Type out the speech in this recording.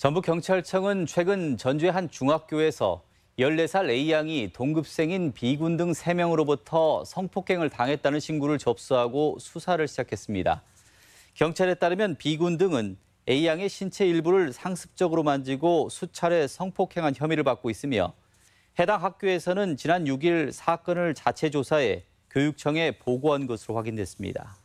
전북경찰청은 최근 전주의 한 중학교에서 14살 A양이 동급생인 B군 등 3명으로부터 성폭행을 당했다는 신고를 접수하고 수사를 시작했습니다. 경찰에 따르면 B군 등은 A양의 신체 일부를 상습적으로 만지고 수차례 성폭행한 혐의를 받고 있으며 해당 학교에서는 지난 6일 사건을 자체 조사해 교육청에 보고한 것으로 확인됐습니다.